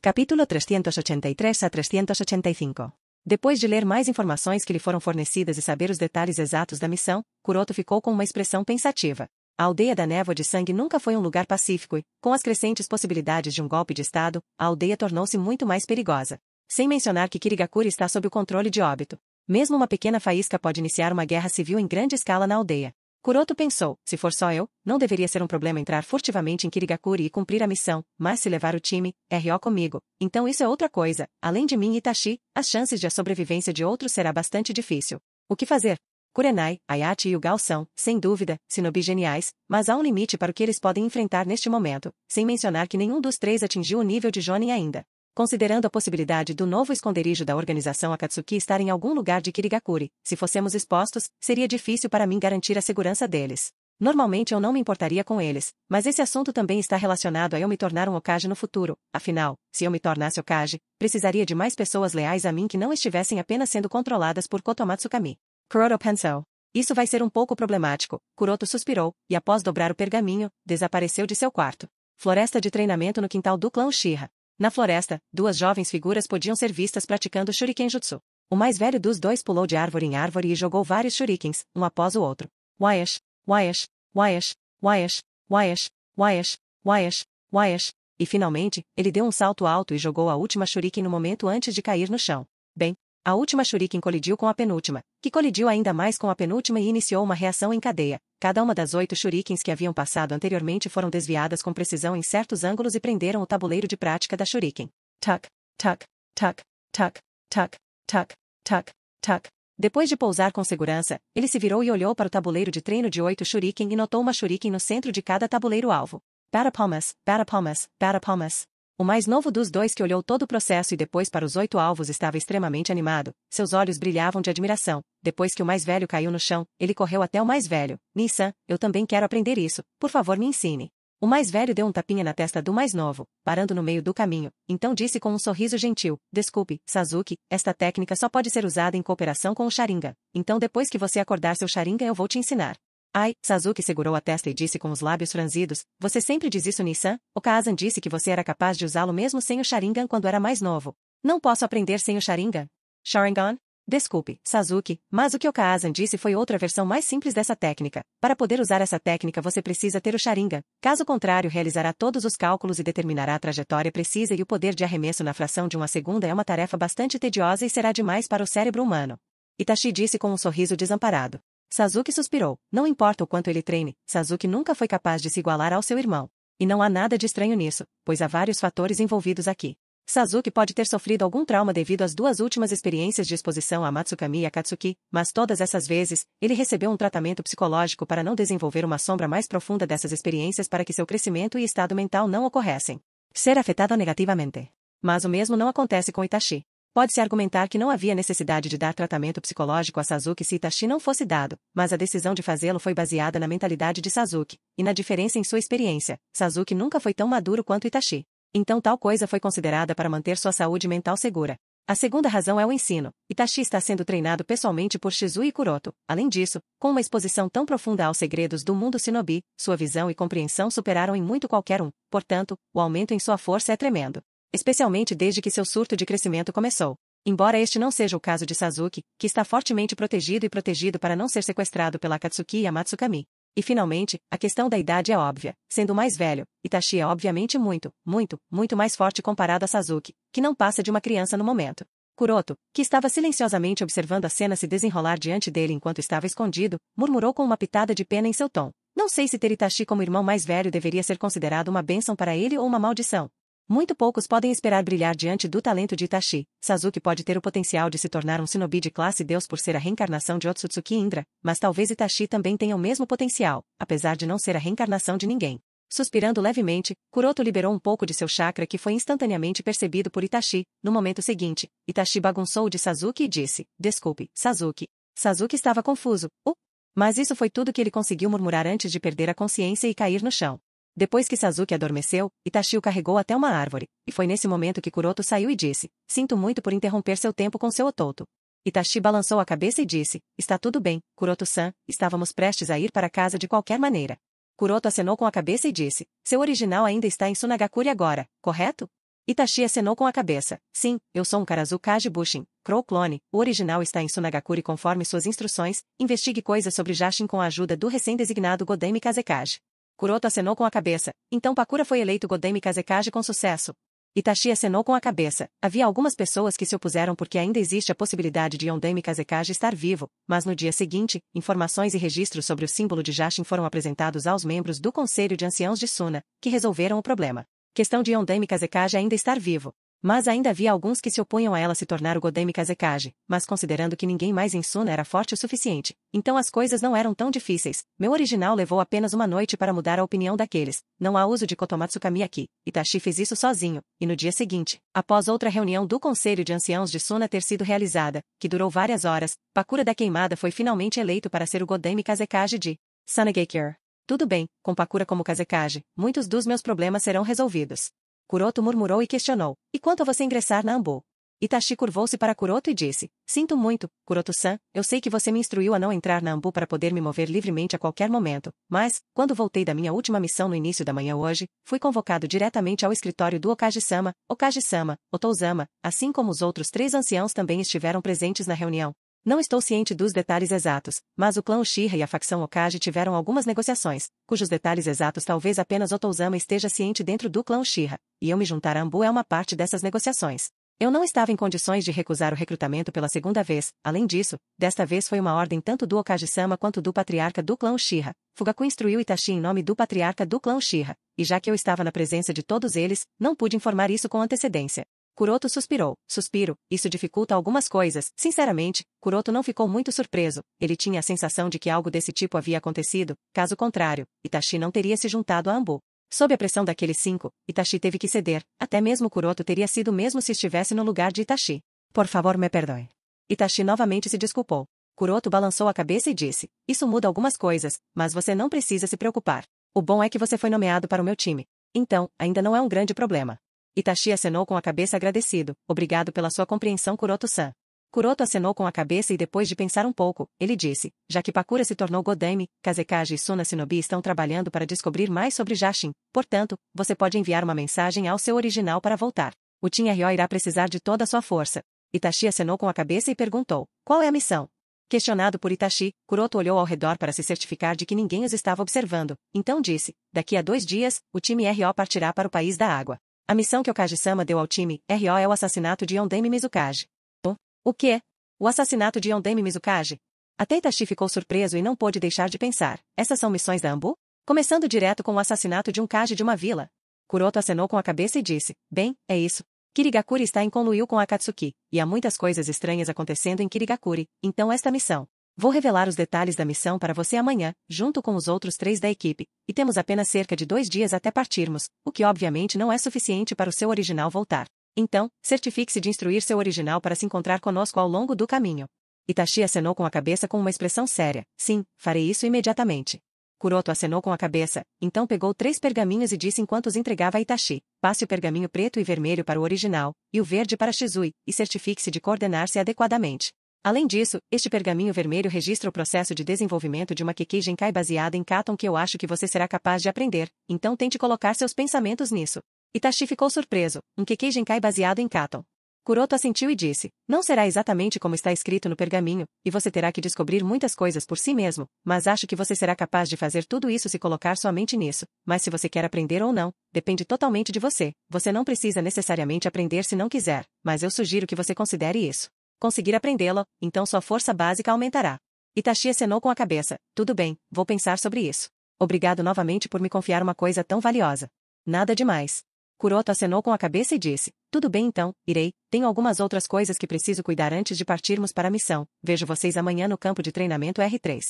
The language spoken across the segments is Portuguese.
Capítulo 383 a 385. Depois de ler mais informações que lhe foram fornecidas e saber os detalhes exatos da missão, Kuroto ficou com uma expressão pensativa. A aldeia da névoa de sangue nunca foi um lugar pacífico e, com as crescentes possibilidades de um golpe de Estado, a aldeia tornou-se muito mais perigosa. Sem mencionar que Kirigakure está sob o controle de óbito. Mesmo uma pequena faísca pode iniciar uma guerra civil em grande escala na aldeia. Kuroto pensou, se for só eu, não deveria ser um problema entrar furtivamente em Kirigakuri e cumprir a missão, mas se levar o time, é R.O. comigo, então isso é outra coisa, além de mim e Itachi, as chances de a sobrevivência de outros será bastante difícil. O que fazer? Kurenai, Ayati e o Gal são, sem dúvida, sinobis geniais, mas há um limite para o que eles podem enfrentar neste momento, sem mencionar que nenhum dos três atingiu o nível de Jonin ainda considerando a possibilidade do novo esconderijo da organização Akatsuki estar em algum lugar de Kirigakuri, se fossemos expostos, seria difícil para mim garantir a segurança deles. Normalmente eu não me importaria com eles, mas esse assunto também está relacionado a eu me tornar um Okage no futuro, afinal, se eu me tornasse Okage, precisaria de mais pessoas leais a mim que não estivessem apenas sendo controladas por Kotomatsu Kami. Kuroto Pensou. Isso vai ser um pouco problemático, Kuroto suspirou, e após dobrar o pergaminho, desapareceu de seu quarto. Floresta de treinamento no quintal do clã Shira. Na floresta, duas jovens figuras podiam ser vistas praticando shurikenjutsu. O mais velho dos dois pulou de árvore em árvore e jogou vários shurikens, um após o outro. Wyash, Wyash, Wyash, Wyash, Wyash, Wyash, Wyash, Wyash, e finalmente, ele deu um salto alto e jogou a última shuriken no momento antes de cair no chão. Bem, a última shuriken colidiu com a penúltima, que colidiu ainda mais com a penúltima e iniciou uma reação em cadeia. Cada uma das oito shurikens que haviam passado anteriormente foram desviadas com precisão em certos ângulos e prenderam o tabuleiro de prática da shuriken. Tuck, tuck, tuck, tuck, tuck, tuck, tuck, tuck. Depois de pousar com segurança, ele se virou e olhou para o tabuleiro de treino de oito shuriken e notou uma shuriken no centro de cada tabuleiro-alvo. Para palmas, para palmas, palmas. O mais novo dos dois que olhou todo o processo e depois para os oito alvos estava extremamente animado, seus olhos brilhavam de admiração. Depois que o mais velho caiu no chão, ele correu até o mais velho. Nissan, eu também quero aprender isso, por favor me ensine. O mais velho deu um tapinha na testa do mais novo, parando no meio do caminho, então disse com um sorriso gentil: Desculpe, Sazuki, esta técnica só pode ser usada em cooperação com o Sharingan. Então depois que você acordar seu Sharingan eu vou te ensinar. Ai, Sasuke segurou a testa e disse com os lábios franzidos, você sempre diz isso Nissan, Kazan disse que você era capaz de usá-lo mesmo sem o Sharingan quando era mais novo. Não posso aprender sem o Sharingan? Sharingan? Desculpe, Sasuke, mas o que o Kazan disse foi outra versão mais simples dessa técnica. Para poder usar essa técnica você precisa ter o Sharingan, caso contrário realizará todos os cálculos e determinará a trajetória precisa e o poder de arremesso na fração de uma segunda é uma tarefa bastante tediosa e será demais para o cérebro humano. Itachi disse com um sorriso desamparado. Sazuki suspirou. Não importa o quanto ele treine, Sazuki nunca foi capaz de se igualar ao seu irmão. E não há nada de estranho nisso, pois há vários fatores envolvidos aqui. Sazuki pode ter sofrido algum trauma devido às duas últimas experiências de exposição a Matsukami e a Katsuki, mas todas essas vezes, ele recebeu um tratamento psicológico para não desenvolver uma sombra mais profunda dessas experiências para que seu crescimento e estado mental não ocorressem. Ser afetado negativamente. Mas o mesmo não acontece com Itachi. Pode-se argumentar que não havia necessidade de dar tratamento psicológico a Sasuke se Itachi não fosse dado, mas a decisão de fazê-lo foi baseada na mentalidade de Sasuke, e na diferença em sua experiência, Sasuke nunca foi tão maduro quanto Itachi. Então tal coisa foi considerada para manter sua saúde mental segura. A segunda razão é o ensino. Itachi está sendo treinado pessoalmente por Shizui e Kuroto. Além disso, com uma exposição tão profunda aos segredos do mundo shinobi, sua visão e compreensão superaram em muito qualquer um. Portanto, o aumento em sua força é tremendo especialmente desde que seu surto de crescimento começou. Embora este não seja o caso de Sasuke, que está fortemente protegido e protegido para não ser sequestrado pela Akatsuki e a Matsukami. E finalmente, a questão da idade é óbvia. Sendo mais velho, Itachi é obviamente muito, muito, muito mais forte comparado a Sasuke, que não passa de uma criança no momento. Kuroto, que estava silenciosamente observando a cena se desenrolar diante dele enquanto estava escondido, murmurou com uma pitada de pena em seu tom. Não sei se ter Itachi como irmão mais velho deveria ser considerado uma bênção para ele ou uma maldição, muito poucos podem esperar brilhar diante do talento de Itachi. Sasuke pode ter o potencial de se tornar um shinobi de classe deus por ser a reencarnação de Otsutsuki Indra, mas talvez Itachi também tenha o mesmo potencial, apesar de não ser a reencarnação de ninguém. Suspirando levemente, Kuroto liberou um pouco de seu chakra que foi instantaneamente percebido por Itachi. No momento seguinte, Itachi bagunçou o de Sasuke e disse: Desculpe, Sasuke. Sasuke estava confuso. Oh! Mas isso foi tudo que ele conseguiu murmurar antes de perder a consciência e cair no chão. Depois que Sasuke adormeceu, Itachi o carregou até uma árvore, e foi nesse momento que Kuroto saiu e disse, sinto muito por interromper seu tempo com seu Ototo. Itachi balançou a cabeça e disse, está tudo bem, Kuroto-san, estávamos prestes a ir para casa de qualquer maneira. Kuroto acenou com a cabeça e disse, seu original ainda está em Sunagakure agora, correto? Itachi acenou com a cabeça, sim, eu sou um Karazukage Bushin, Crow Clone, o original está em Sunagakure conforme suas instruções, investigue coisas sobre Jashin com a ajuda do recém-designado Godemi Kazekage. Kuroto acenou com a cabeça, então Pakura foi eleito Godemi Kazekage com sucesso. Itachi acenou com a cabeça. Havia algumas pessoas que se opuseram porque ainda existe a possibilidade de Yondemi Kazekage estar vivo, mas no dia seguinte, informações e registros sobre o símbolo de Jashin foram apresentados aos membros do Conselho de Anciãos de Suna, que resolveram o problema. Questão de Yondemi Kazekage ainda estar vivo. Mas ainda havia alguns que se opunham a ela se tornar o Godemi Kazekage, mas considerando que ninguém mais em Suna era forte o suficiente, então as coisas não eram tão difíceis. Meu original levou apenas uma noite para mudar a opinião daqueles, não há uso de Kotomatsu Kami aqui, Itachi fez isso sozinho, e no dia seguinte, após outra reunião do Conselho de Anciãos de Suna ter sido realizada, que durou várias horas, Pakura da Queimada foi finalmente eleito para ser o Godemi Kazekage de Sanagekure. Tudo bem, com Pakura como Kazekage, muitos dos meus problemas serão resolvidos. Kuroto murmurou e questionou: E quanto a você ingressar na Ambu? Itachi curvou-se para Kuroto e disse: Sinto muito, Kuroto-san, eu sei que você me instruiu a não entrar na Ambu para poder me mover livremente a qualquer momento, mas, quando voltei da minha última missão no início da manhã hoje, fui convocado diretamente ao escritório do Okaji-sama, Okaji-sama, Otouzama, assim como os outros três anciãos também estiveram presentes na reunião. Não estou ciente dos detalhes exatos, mas o clã Uchiha e a facção Okage tiveram algumas negociações, cujos detalhes exatos talvez apenas Otouzama esteja ciente dentro do clã Uchiha, e eu me juntar a Ambu é uma parte dessas negociações. Eu não estava em condições de recusar o recrutamento pela segunda vez, além disso, desta vez foi uma ordem tanto do Okage-sama quanto do patriarca do clã Uchiha. Fugaku instruiu Itachi em nome do patriarca do clã Uchiha, e já que eu estava na presença de todos eles, não pude informar isso com antecedência. Kuroto suspirou. Suspiro, isso dificulta algumas coisas. Sinceramente, Kuroto não ficou muito surpreso. Ele tinha a sensação de que algo desse tipo havia acontecido, caso contrário, Itachi não teria se juntado a Ambu. Sob a pressão daqueles cinco, Itachi teve que ceder, até mesmo Kuroto teria sido mesmo se estivesse no lugar de Itachi. Por favor, me perdoe. Itachi novamente se desculpou. Kuroto balançou a cabeça e disse: Isso muda algumas coisas, mas você não precisa se preocupar. O bom é que você foi nomeado para o meu time. Então, ainda não é um grande problema. Itachi acenou com a cabeça agradecido, obrigado pela sua compreensão Kuroto-san. Kuroto acenou com a cabeça e depois de pensar um pouco, ele disse, já que Pakura se tornou Godame, Kazekage e Suna Shinobi estão trabalhando para descobrir mais sobre Jashin, portanto, você pode enviar uma mensagem ao seu original para voltar. O Tin Ryo irá precisar de toda a sua força. Itachi acenou com a cabeça e perguntou, qual é a missão? Questionado por Itachi, Kuroto olhou ao redor para se certificar de que ninguém os estava observando, então disse, daqui a dois dias, o time RO partirá para o País da Água. A missão que Okaji-sama deu ao time RO é o assassinato de Yondemi Mizukage. Oh, o quê? O assassinato de Yondemi Mizukage? Até Itachi ficou surpreso e não pôde deixar de pensar. Essas são missões da Ambu? Começando direto com o assassinato de um Kage de uma vila. Kuroto acenou com a cabeça e disse, bem, é isso. Kirigakuri está em conluio com Akatsuki, e há muitas coisas estranhas acontecendo em Kirigakuri, então esta missão. Vou revelar os detalhes da missão para você amanhã, junto com os outros três da equipe, e temos apenas cerca de dois dias até partirmos, o que obviamente não é suficiente para o seu original voltar. Então, certifique-se de instruir seu original para se encontrar conosco ao longo do caminho. Itachi acenou com a cabeça com uma expressão séria. Sim, farei isso imediatamente. Kuroto acenou com a cabeça, então pegou três pergaminhos e disse enquanto os entregava a Itachi: passe o pergaminho preto e vermelho para o original, e o verde para Shizui, e certifique-se de coordenar-se adequadamente. Além disso, este pergaminho vermelho registra o processo de desenvolvimento de uma Kiki Genkai baseada em Katon que eu acho que você será capaz de aprender, então tente colocar seus pensamentos nisso. Itachi ficou surpreso, um Kiki Genkai baseado em Katon. Kuroto assentiu e disse, não será exatamente como está escrito no pergaminho, e você terá que descobrir muitas coisas por si mesmo, mas acho que você será capaz de fazer tudo isso se colocar sua mente nisso, mas se você quer aprender ou não, depende totalmente de você, você não precisa necessariamente aprender se não quiser, mas eu sugiro que você considere isso conseguir aprendê-lo, então sua força básica aumentará. Itachi acenou com a cabeça. Tudo bem, vou pensar sobre isso. Obrigado novamente por me confiar uma coisa tão valiosa. Nada demais. Kuroto acenou com a cabeça e disse: Tudo bem então, irei. Tenho algumas outras coisas que preciso cuidar antes de partirmos para a missão. Vejo vocês amanhã no campo de treinamento R3.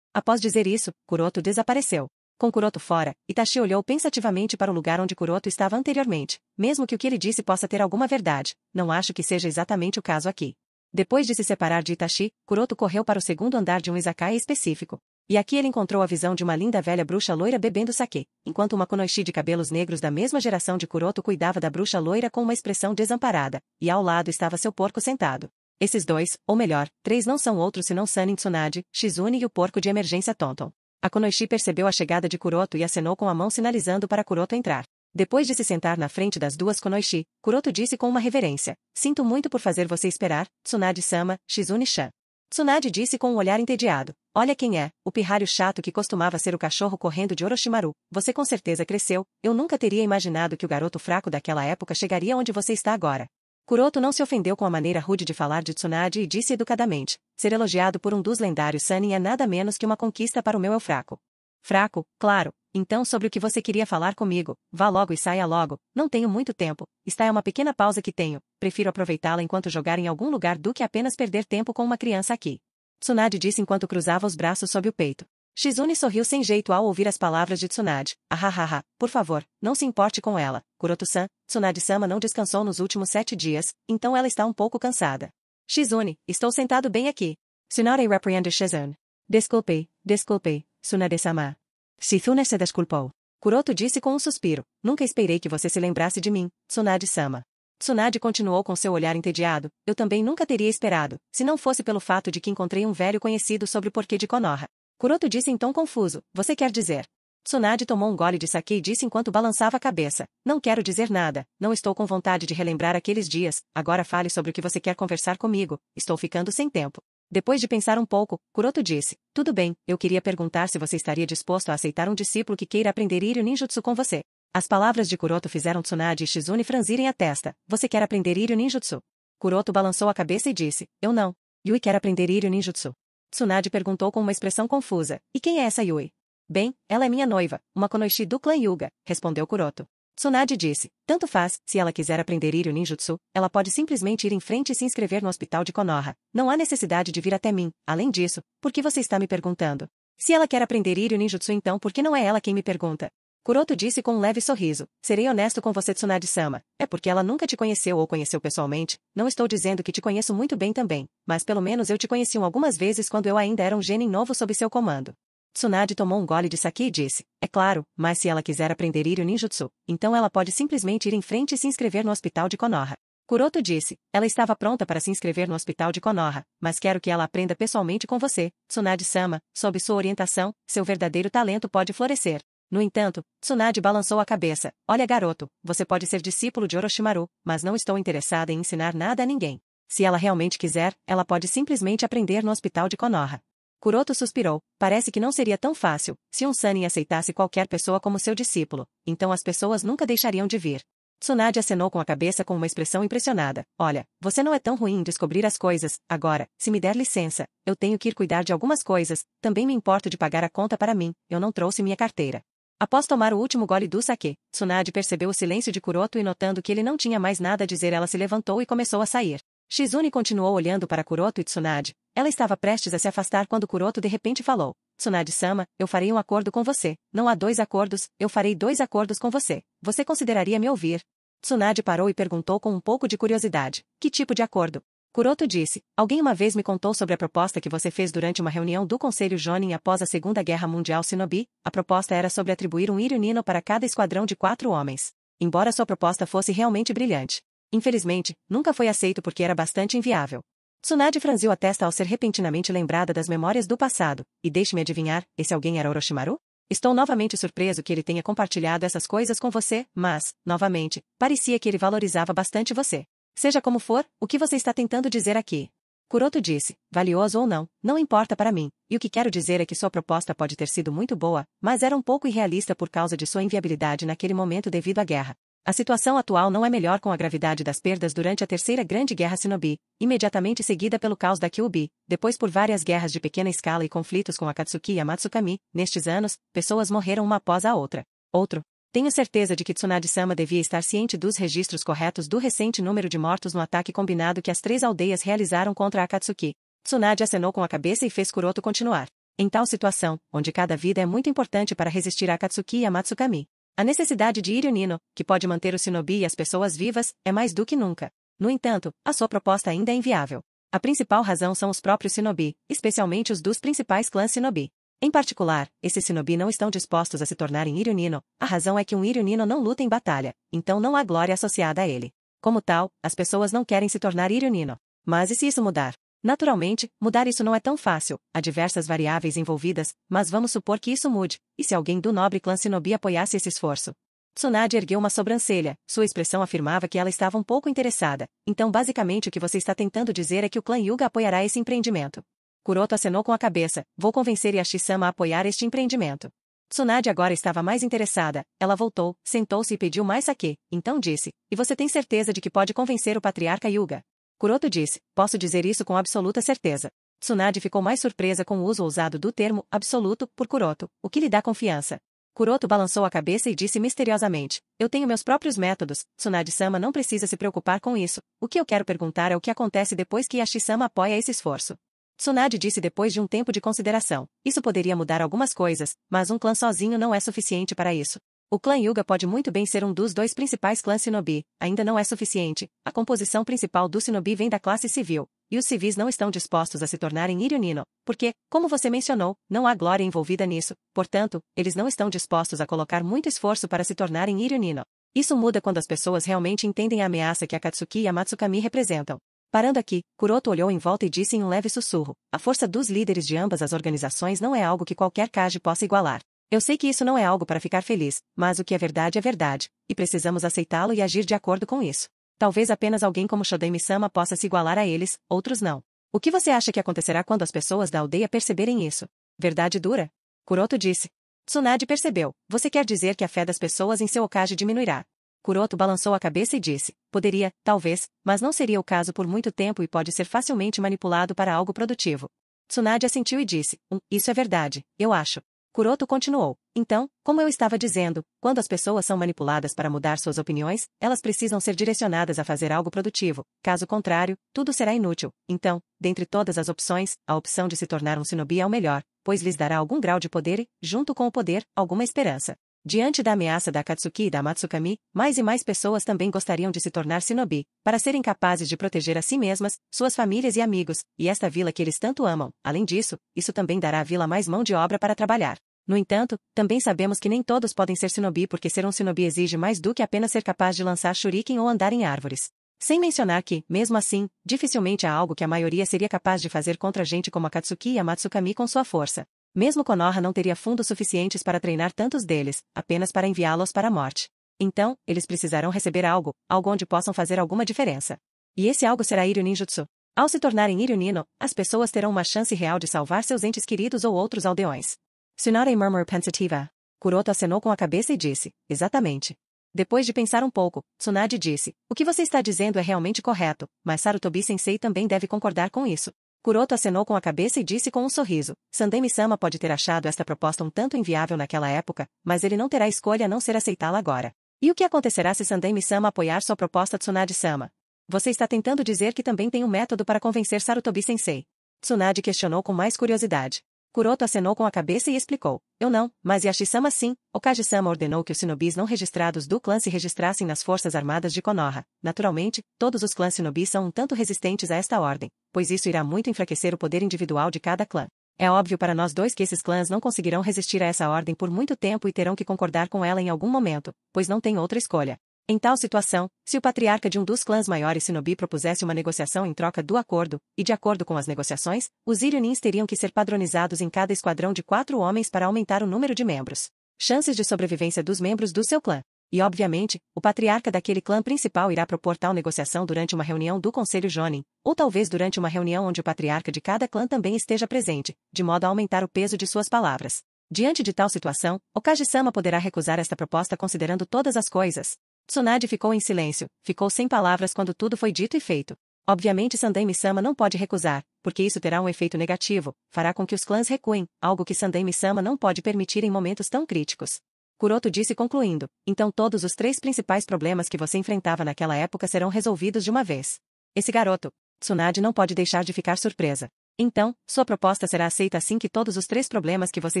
Após dizer isso, Kuroto desapareceu. Com Kuroto fora, Itachi olhou pensativamente para o lugar onde Kuroto estava anteriormente. Mesmo que o que ele disse possa ter alguma verdade, não acho que seja exatamente o caso aqui. Depois de se separar de Itachi, Kuroto correu para o segundo andar de um izakaya específico. E aqui ele encontrou a visão de uma linda velha bruxa loira bebendo saquê, enquanto uma Konoshi de cabelos negros da mesma geração de Kuroto cuidava da bruxa loira com uma expressão desamparada, e ao lado estava seu porco sentado. Esses dois, ou melhor, três não são outros senão Sunny Tsunade, Shizune e o porco de emergência Tonton. A Konoshi percebeu a chegada de Kuroto e acenou com a mão sinalizando para Kuroto entrar. Depois de se sentar na frente das duas Kunoichi, Kuroto disse com uma reverência: Sinto muito por fazer você esperar, Tsunade-sama, Shizune-chan. Tsunade disse com um olhar entediado: Olha quem é, o pirralho chato que costumava ser o cachorro correndo de Orochimaru. Você com certeza cresceu, eu nunca teria imaginado que o garoto fraco daquela época chegaria onde você está agora. Kuroto não se ofendeu com a maneira rude de falar de Tsunade e disse educadamente: Ser elogiado por um dos lendários Sunny é nada menos que uma conquista para o meu eu fraco. Fraco, claro. Então sobre o que você queria falar comigo, vá logo e saia logo, não tenho muito tempo, esta é uma pequena pausa que tenho, prefiro aproveitá-la enquanto jogar em algum lugar do que apenas perder tempo com uma criança aqui. Tsunade disse enquanto cruzava os braços sob o peito. Shizune sorriu sem jeito ao ouvir as palavras de Tsunade. Ahahaha, por favor, não se importe com ela, Kuroto-san, Tsunade-sama não descansou nos últimos sete dias, então ela está um pouco cansada. Shizune, estou sentado bem aqui. Tsunade repreende Shizune. Desculpe, desculpe, Tsunade-sama. Shizune se desculpou. Kuroto disse com um suspiro. Nunca esperei que você se lembrasse de mim, Tsunade-sama. Tsunade continuou com seu olhar entediado. Eu também nunca teria esperado, se não fosse pelo fato de que encontrei um velho conhecido sobre o porquê de Konoha. Kuroto disse em então tom confuso. Você quer dizer? Tsunade tomou um gole de sake e disse enquanto balançava a cabeça. Não quero dizer nada, não estou com vontade de relembrar aqueles dias, agora fale sobre o que você quer conversar comigo, estou ficando sem tempo. Depois de pensar um pouco, Kuroto disse, tudo bem, eu queria perguntar se você estaria disposto a aceitar um discípulo que queira aprender Iryu Ninjutsu com você. As palavras de Kuroto fizeram Tsunade e Shizune franzirem a testa. Você quer aprender Iryu Ninjutsu? Kuroto balançou a cabeça e disse, eu não. Yui quer aprender Iryu Ninjutsu. Tsunade perguntou com uma expressão confusa, e quem é essa Yui? Bem, ela é minha noiva, uma Konoichi do clã Yuga, respondeu Kuroto. Tsunade disse, tanto faz, se ela quiser aprender Irio Ninjutsu, ela pode simplesmente ir em frente e se inscrever no hospital de Konoha. Não há necessidade de vir até mim, além disso, por que você está me perguntando? Se ela quer aprender Irio Ninjutsu então por que não é ela quem me pergunta? Kuroto disse com um leve sorriso, serei honesto com você Tsunade-sama, é porque ela nunca te conheceu ou conheceu pessoalmente, não estou dizendo que te conheço muito bem também, mas pelo menos eu te conheci algumas vezes quando eu ainda era um gênio novo sob seu comando. Tsunade tomou um gole de sake e disse, é claro, mas se ela quiser aprender Iryu Ninjutsu, então ela pode simplesmente ir em frente e se inscrever no hospital de Konoha. Kuroto disse, ela estava pronta para se inscrever no hospital de Konoha, mas quero que ela aprenda pessoalmente com você, Tsunade-sama, sob sua orientação, seu verdadeiro talento pode florescer. No entanto, Tsunade balançou a cabeça, olha garoto, você pode ser discípulo de Orochimaru, mas não estou interessada em ensinar nada a ninguém. Se ela realmente quiser, ela pode simplesmente aprender no hospital de Konoha. Kuroto suspirou, parece que não seria tão fácil, se um Sunny aceitasse qualquer pessoa como seu discípulo, então as pessoas nunca deixariam de vir. Tsunade acenou com a cabeça com uma expressão impressionada. Olha, você não é tão ruim em descobrir as coisas, agora, se me der licença, eu tenho que ir cuidar de algumas coisas, também me importo de pagar a conta para mim, eu não trouxe minha carteira. Após tomar o último gole do saque, Tsunade percebeu o silêncio de Kuroto e notando que ele não tinha mais nada a dizer ela se levantou e começou a sair. Shizune continuou olhando para Kuroto e Tsunade, ela estava prestes a se afastar quando Kuroto de repente falou: Tsunade-sama, eu farei um acordo com você. Não há dois acordos, eu farei dois acordos com você. Você consideraria me ouvir? Tsunade parou e perguntou com um pouco de curiosidade: Que tipo de acordo? Kuroto disse: Alguém uma vez me contou sobre a proposta que você fez durante uma reunião do Conselho Jonin após a Segunda Guerra Mundial Shinobi. A proposta era sobre atribuir um Irionino para cada esquadrão de quatro homens. Embora sua proposta fosse realmente brilhante, infelizmente, nunca foi aceito porque era bastante inviável. Tsunade franziu a testa ao ser repentinamente lembrada das memórias do passado, e deixe-me adivinhar, esse alguém era Orochimaru? Estou novamente surpreso que ele tenha compartilhado essas coisas com você, mas, novamente, parecia que ele valorizava bastante você. Seja como for, o que você está tentando dizer aqui? Kuroto disse, valioso ou não, não importa para mim, e o que quero dizer é que sua proposta pode ter sido muito boa, mas era um pouco irrealista por causa de sua inviabilidade naquele momento devido à guerra. A situação atual não é melhor com a gravidade das perdas durante a Terceira Grande Guerra Sinobi, imediatamente seguida pelo caos da Kyubi, depois por várias guerras de pequena escala e conflitos com a Katsuki e a Matsukami. nestes anos, pessoas morreram uma após a outra. Outro. Tenho certeza de que Tsunade-sama devia estar ciente dos registros corretos do recente número de mortos no ataque combinado que as três aldeias realizaram contra a Katsuki. Tsunade acenou com a cabeça e fez Kuroto continuar. Em tal situação, onde cada vida é muito importante para resistir a Katsuki e Matsukami. A necessidade de Irionino, que pode manter o Sinobi e as pessoas vivas, é mais do que nunca. No entanto, a sua proposta ainda é inviável. A principal razão são os próprios Sinobi, especialmente os dos principais clãs Sinobi. Em particular, esses Sinobi não estão dispostos a se tornarem Irionino, a razão é que um Irionino não luta em batalha, então não há glória associada a ele. Como tal, as pessoas não querem se tornar Irionino. Mas e se isso mudar? Naturalmente, mudar isso não é tão fácil, há diversas variáveis envolvidas, mas vamos supor que isso mude, e se alguém do nobre clã Sinobi apoiasse esse esforço. Tsunade ergueu uma sobrancelha, sua expressão afirmava que ela estava um pouco interessada, então basicamente o que você está tentando dizer é que o clã Yuga apoiará esse empreendimento. Kuroto acenou com a cabeça, vou convencer Yashi-sama a apoiar este empreendimento. Tsunade agora estava mais interessada, ela voltou, sentou-se e pediu mais saque, então disse, e você tem certeza de que pode convencer o patriarca Yuga? Kuroto disse, posso dizer isso com absoluta certeza. Tsunade ficou mais surpresa com o uso ousado do termo absoluto por Kuroto, o que lhe dá confiança. Kuroto balançou a cabeça e disse misteriosamente: Eu tenho meus próprios métodos, Tsunade-sama não precisa se preocupar com isso. O que eu quero perguntar é o que acontece depois que Yashi-sama apoia esse esforço. Tsunade disse depois de um tempo de consideração: Isso poderia mudar algumas coisas, mas um clã sozinho não é suficiente para isso. O clã Yuga pode muito bem ser um dos dois principais clãs Shinobi, ainda não é suficiente, a composição principal do Shinobi vem da classe civil, e os civis não estão dispostos a se tornarem Irionino, porque, como você mencionou, não há glória envolvida nisso, portanto, eles não estão dispostos a colocar muito esforço para se tornarem Irionino. Isso muda quando as pessoas realmente entendem a ameaça que a Katsuki e a Matsukami representam. Parando aqui, Kuroto olhou em volta e disse em um leve sussurro: A força dos líderes de ambas as organizações não é algo que qualquer Kaji possa igualar. Eu sei que isso não é algo para ficar feliz, mas o que é verdade é verdade, e precisamos aceitá-lo e agir de acordo com isso. Talvez apenas alguém como Shodemi-sama possa se igualar a eles, outros não. O que você acha que acontecerá quando as pessoas da aldeia perceberem isso? Verdade dura? Kuroto disse. Tsunade percebeu. Você quer dizer que a fé das pessoas em seu Okage diminuirá. Kuroto balançou a cabeça e disse: Poderia, talvez, mas não seria o caso por muito tempo e pode ser facilmente manipulado para algo produtivo. Tsunade assentiu e disse: Hum, isso é verdade, eu acho. Kuroto continuou. Então, como eu estava dizendo, quando as pessoas são manipuladas para mudar suas opiniões, elas precisam ser direcionadas a fazer algo produtivo, caso contrário, tudo será inútil. Então, dentre todas as opções, a opção de se tornar um shinobi é o melhor, pois lhes dará algum grau de poder e, junto com o poder, alguma esperança. Diante da ameaça da Katsuki e da Matsukami, mais e mais pessoas também gostariam de se tornar shinobi, para serem capazes de proteger a si mesmas, suas famílias e amigos, e esta vila que eles tanto amam. Além disso, isso também dará à vila mais mão de obra para trabalhar. No entanto, também sabemos que nem todos podem ser shinobi porque ser um shinobi exige mais do que apenas ser capaz de lançar shuriken ou andar em árvores. Sem mencionar que, mesmo assim, dificilmente há algo que a maioria seria capaz de fazer contra gente como a Katsuki e a Matsukami com sua força. Mesmo Konoha não teria fundos suficientes para treinar tantos deles, apenas para enviá-los para a morte. Então, eles precisarão receber algo, algo onde possam fazer alguma diferença. E esse algo será Iryu Ninjutsu. Ao se tornarem Iryu Nino, as pessoas terão uma chance real de salvar seus entes queridos ou outros aldeões. Tsunade murmur pensativa. Kuroto acenou com a cabeça e disse, exatamente. Depois de pensar um pouco, Tsunade disse, o que você está dizendo é realmente correto, mas Sarutobi-sensei também deve concordar com isso. Kuroto acenou com a cabeça e disse com um sorriso: Sandemi-sama pode ter achado esta proposta um tanto inviável naquela época, mas ele não terá escolha a não ser aceitá-la agora. E o que acontecerá se Sandemi-sama apoiar sua proposta Tsunade-sama? Você está tentando dizer que também tem um método para convencer Sarutobi-sensei. Tsunade questionou com mais curiosidade. Kuroto acenou com a cabeça e explicou. Eu não, mas Yashi-sama sim. Okaji-sama ordenou que os sinobis não registrados do clã se registrassem nas Forças Armadas de Konoha. Naturalmente, todos os clãs sinobis são um tanto resistentes a esta ordem, pois isso irá muito enfraquecer o poder individual de cada clã. É óbvio para nós dois que esses clãs não conseguirão resistir a essa ordem por muito tempo e terão que concordar com ela em algum momento, pois não têm outra escolha. Em tal situação, se o patriarca de um dos clãs maiores Sinobi propusesse uma negociação em troca do acordo, e de acordo com as negociações, os Irionins teriam que ser padronizados em cada esquadrão de quatro homens para aumentar o número de membros. Chances de sobrevivência dos membros do seu clã. E obviamente, o patriarca daquele clã principal irá propor tal negociação durante uma reunião do Conselho Jonin, ou talvez durante uma reunião onde o patriarca de cada clã também esteja presente, de modo a aumentar o peso de suas palavras. Diante de tal situação, Okaji-sama poderá recusar esta proposta considerando todas as coisas, Tsunade ficou em silêncio, ficou sem palavras quando tudo foi dito e feito. Obviamente Sandei-Misama não pode recusar, porque isso terá um efeito negativo, fará com que os clãs recuem, algo que Sandei-Misama não pode permitir em momentos tão críticos. Kuroto disse concluindo, então todos os três principais problemas que você enfrentava naquela época serão resolvidos de uma vez. Esse garoto, Tsunade não pode deixar de ficar surpresa. Então, sua proposta será aceita assim que todos os três problemas que você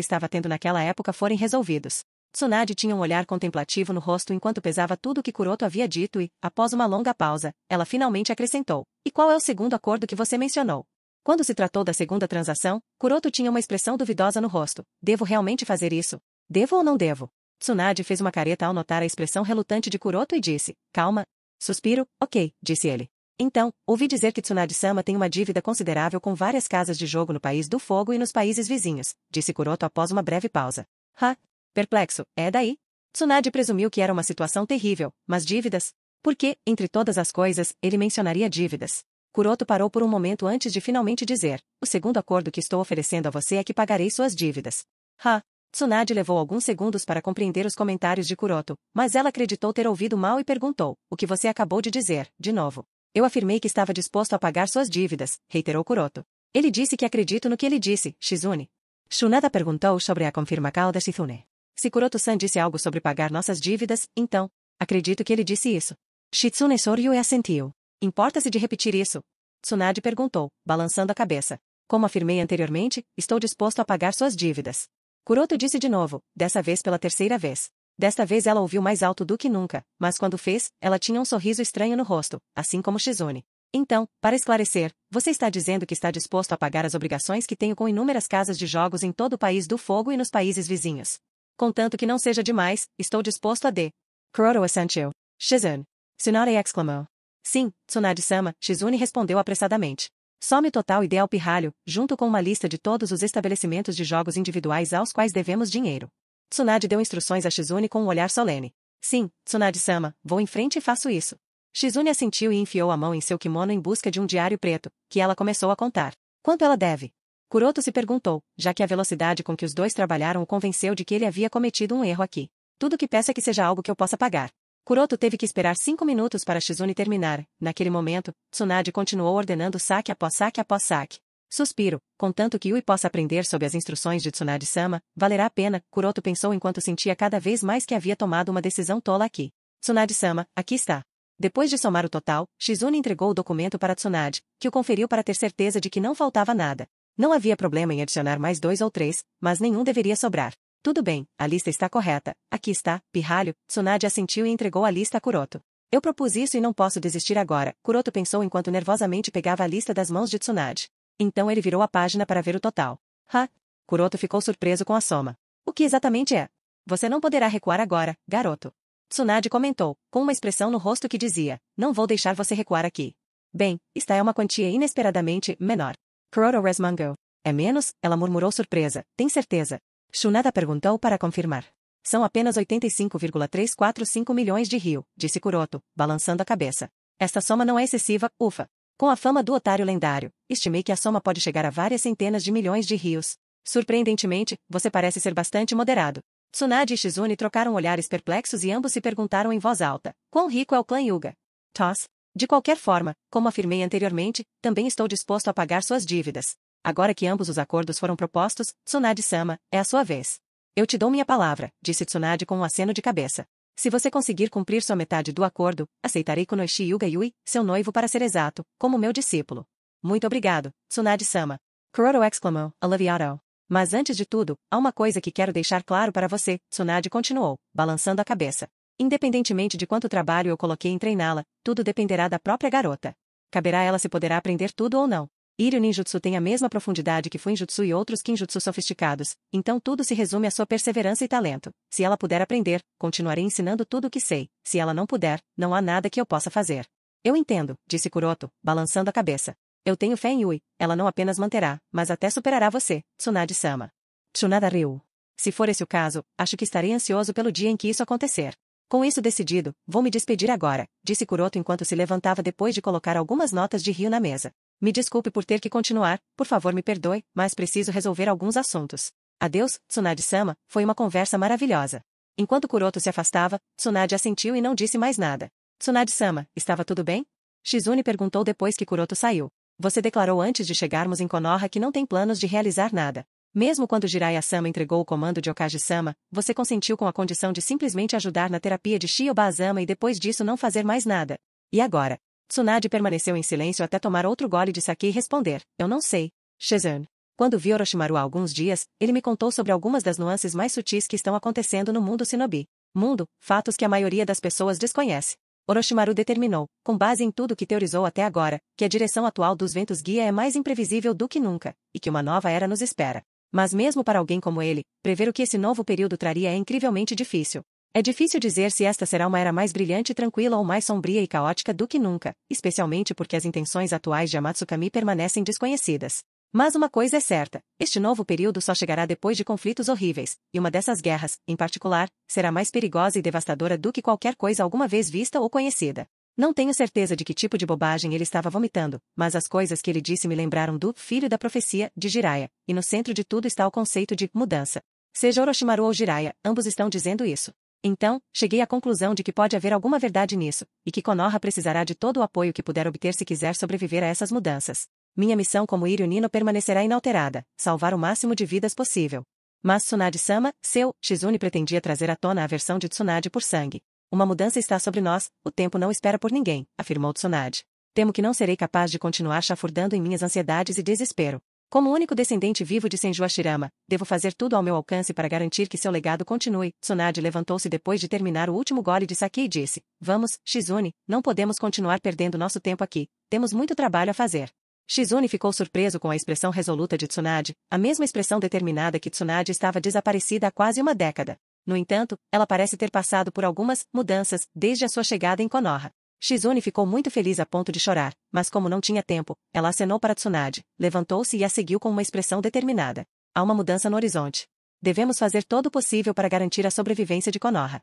estava tendo naquela época forem resolvidos. Tsunade tinha um olhar contemplativo no rosto enquanto pesava tudo o que Kuroto havia dito e, após uma longa pausa, ela finalmente acrescentou. E qual é o segundo acordo que você mencionou? Quando se tratou da segunda transação, Kuroto tinha uma expressão duvidosa no rosto. Devo realmente fazer isso? Devo ou não devo? Tsunade fez uma careta ao notar a expressão relutante de Kuroto e disse, calma. Suspiro, ok, disse ele. Então, ouvi dizer que Tsunade-sama tem uma dívida considerável com várias casas de jogo no país do fogo e nos países vizinhos, disse Kuroto após uma breve pausa. Ha, Perplexo, é daí? Tsunade presumiu que era uma situação terrível, mas dívidas? Porque, entre todas as coisas, ele mencionaria dívidas. Kuroto parou por um momento antes de finalmente dizer: O segundo acordo que estou oferecendo a você é que pagarei suas dívidas. Ha! Tsunade levou alguns segundos para compreender os comentários de Kuroto, mas ela acreditou ter ouvido mal e perguntou: O que você acabou de dizer, de novo? Eu afirmei que estava disposto a pagar suas dívidas, reiterou Kuroto. Ele disse que acredito no que ele disse, Shizune. Shunada perguntou sobre a confirmação da Shizune. Se Kuroto-san disse algo sobre pagar nossas dívidas, então, acredito que ele disse isso. Shitsune Soryu é assentiu. Importa-se de repetir isso? Tsunade perguntou, balançando a cabeça. Como afirmei anteriormente, estou disposto a pagar suas dívidas. Kuroto disse de novo, dessa vez pela terceira vez. Desta vez ela ouviu mais alto do que nunca, mas quando fez, ela tinha um sorriso estranho no rosto, assim como Shizune. Então, para esclarecer, você está dizendo que está disposto a pagar as obrigações que tenho com inúmeras casas de jogos em todo o país do fogo e nos países vizinhos. Contanto que não seja demais, estou disposto a de. Kuroro assentiu. Shizune. Tsunade exclamou. Sim, Tsunade-sama, Shizune respondeu apressadamente. Some total ideal pirralho, junto com uma lista de todos os estabelecimentos de jogos individuais aos quais devemos dinheiro. Tsunade deu instruções a Shizune com um olhar solene. Sim, Tsunade-sama, vou em frente e faço isso. Shizune assentiu e enfiou a mão em seu kimono em busca de um diário preto, que ela começou a contar. Quanto ela deve? Kuroto se perguntou, já que a velocidade com que os dois trabalharam o convenceu de que ele havia cometido um erro aqui. Tudo que peça é que seja algo que eu possa pagar. Kuroto teve que esperar cinco minutos para Shizune terminar. Naquele momento, Tsunade continuou ordenando saque após saque após saque. Suspiro, contanto que Yui possa aprender sob as instruções de Tsunade-sama, valerá a pena, Kuroto pensou enquanto sentia cada vez mais que havia tomado uma decisão tola aqui. Tsunade-sama, aqui está. Depois de somar o total, Shizune entregou o documento para Tsunade, que o conferiu para ter certeza de que não faltava nada. Não havia problema em adicionar mais dois ou três, mas nenhum deveria sobrar. Tudo bem, a lista está correta. Aqui está, pirralho. Tsunade assentiu e entregou a lista a Kuroto. Eu propus isso e não posso desistir agora, Kuroto pensou enquanto nervosamente pegava a lista das mãos de Tsunade. Então ele virou a página para ver o total. Ha! Kuroto ficou surpreso com a soma. O que exatamente é? Você não poderá recuar agora, garoto. Tsunade comentou, com uma expressão no rosto que dizia: Não vou deixar você recuar aqui. Bem, esta é uma quantia inesperadamente menor. Proto Resmango. É menos, ela murmurou surpresa, tem certeza. Shunada perguntou para confirmar. São apenas 85,345 milhões de rio, disse Kuroto, balançando a cabeça. Esta soma não é excessiva, ufa. Com a fama do otário lendário, estimei que a soma pode chegar a várias centenas de milhões de rios. Surpreendentemente, você parece ser bastante moderado. Tsunade e Shizune trocaram olhares perplexos e ambos se perguntaram em voz alta: quão rico é o clã Yuga? Toss, de qualquer forma, como afirmei anteriormente, também estou disposto a pagar suas dívidas. Agora que ambos os acordos foram propostos, Tsunade-sama, é a sua vez. Eu te dou minha palavra, disse Tsunade com um aceno de cabeça. Se você conseguir cumprir sua metade do acordo, aceitarei Kunoichi Yui, seu noivo para ser exato, como meu discípulo. Muito obrigado, Tsunade-sama. Kuroro exclamou, aliviado. Mas antes de tudo, há uma coisa que quero deixar claro para você, Tsunade continuou, balançando a cabeça. Independentemente de quanto trabalho eu coloquei em treiná-la, tudo dependerá da própria garota. Caberá ela se poderá aprender tudo ou não. Iryu Ninjutsu tem a mesma profundidade que Fuinjutsu e outros Kinjutsu sofisticados, então tudo se resume à sua perseverança e talento. Se ela puder aprender, continuarei ensinando tudo o que sei. Se ela não puder, não há nada que eu possa fazer. Eu entendo, disse Kuroto, balançando a cabeça. Eu tenho fé em Yui, ela não apenas manterá, mas até superará você, Tsunade-sama. Tsunada Ryu. Se for esse o caso, acho que estarei ansioso pelo dia em que isso acontecer. Com isso decidido, vou me despedir agora, disse Kuroto enquanto se levantava depois de colocar algumas notas de rio na mesa. Me desculpe por ter que continuar, por favor me perdoe, mas preciso resolver alguns assuntos. Adeus, Tsunade-sama, foi uma conversa maravilhosa. Enquanto Kuroto se afastava, Tsunade assentiu e não disse mais nada. Tsunade-sama, estava tudo bem? Shizune perguntou depois que Kuroto saiu. Você declarou antes de chegarmos em Konoha que não tem planos de realizar nada. Mesmo quando Jiraiya-sama entregou o comando de Okage-sama, você consentiu com a condição de simplesmente ajudar na terapia de Shioba-sama e depois disso não fazer mais nada. E agora? Tsunade permaneceu em silêncio até tomar outro gole de saque e responder, eu não sei. Shizan. Quando vi Orochimaru há alguns dias, ele me contou sobre algumas das nuances mais sutis que estão acontecendo no mundo Shinobi. Mundo, fatos que a maioria das pessoas desconhece. Orochimaru determinou, com base em tudo que teorizou até agora, que a direção atual dos ventos guia é mais imprevisível do que nunca, e que uma nova era nos espera. Mas mesmo para alguém como ele, prever o que esse novo período traria é incrivelmente difícil. É difícil dizer se esta será uma era mais brilhante e tranquila ou mais sombria e caótica do que nunca, especialmente porque as intenções atuais de Amatsukami permanecem desconhecidas. Mas uma coisa é certa, este novo período só chegará depois de conflitos horríveis, e uma dessas guerras, em particular, será mais perigosa e devastadora do que qualquer coisa alguma vez vista ou conhecida. Não tenho certeza de que tipo de bobagem ele estava vomitando, mas as coisas que ele disse me lembraram do filho da profecia de Jiraiya, e no centro de tudo está o conceito de mudança. Seja Orochimaru ou Jiraiya, ambos estão dizendo isso. Então, cheguei à conclusão de que pode haver alguma verdade nisso, e que Konoha precisará de todo o apoio que puder obter se quiser sobreviver a essas mudanças. Minha missão como Irio Nino permanecerá inalterada, salvar o máximo de vidas possível. Mas Tsunade-sama, seu, Shizune pretendia trazer à tona a versão de Tsunade por sangue. Uma mudança está sobre nós, o tempo não espera por ninguém, afirmou Tsunade. Temo que não serei capaz de continuar chafurdando em minhas ansiedades e desespero. Como único descendente vivo de Senju Ashirama, devo fazer tudo ao meu alcance para garantir que seu legado continue. Tsunade levantou-se depois de terminar o último gole de sake e disse: Vamos, Shizune, não podemos continuar perdendo nosso tempo aqui. Temos muito trabalho a fazer. Shizune ficou surpreso com a expressão resoluta de Tsunade, a mesma expressão determinada que Tsunade estava desaparecida há quase uma década. No entanto, ela parece ter passado por algumas mudanças desde a sua chegada em Konoha. Shizune ficou muito feliz a ponto de chorar, mas como não tinha tempo, ela acenou para Tsunade, levantou-se e a seguiu com uma expressão determinada. Há uma mudança no horizonte. Devemos fazer todo o possível para garantir a sobrevivência de Konoha.